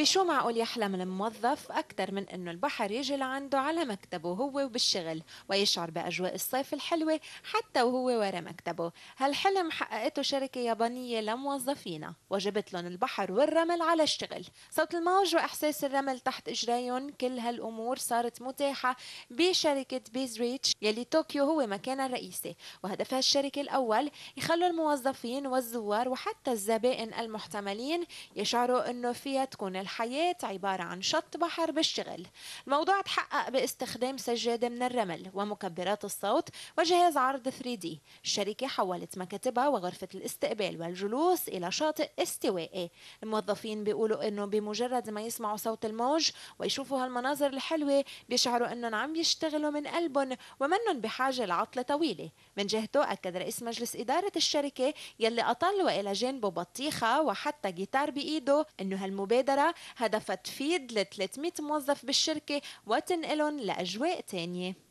بشو معقول يحلم الموظف أكثر من أنه البحر يجي لعنده على مكتبه هو وبالشغل ويشعر بأجواء الصيف الحلوة حتى وهو ورا مكتبه هالحلم حققته شركة يابانية لموظفينا وجبت لهم البحر والرمل على الشغل صوت الموج وإحساس الرمل تحت إجريهم كل هالأمور صارت متاحة بشركة بيز ريتش يلي طوكيو هو مكانها الرئيسي وهدف هالشركة الأول يخلوا الموظفين والزوار وحتى الزبائن المحتملين يشعروا أنه فيها تكون الحياة عبارة عن شط بحر بالشغل الموضوع تحقق باستخدام سجادة من الرمل ومكبرات الصوت وجهاز عرض 3D الشركة حولت مكاتبها وغرفة الاستقبال والجلوس إلى شاطئ استوائي الموظفين بيقولوا أنه بمجرد ما يسمعوا صوت الموج ويشوفوا هالمناظر الحلوة بيشعروا أنهم عم يشتغلوا من قلبهم ومنهم بحاجة لعطلة طويلة من جهته أكد رئيس مجلس إدارة الشركة يلي أطل وإلى جانبه بطيخة وحتى جيتار بإيده أنه هالمبادرة هدفها تفيد ل 300 موظف بالشركة وتنقلهم لأجواء ثانيه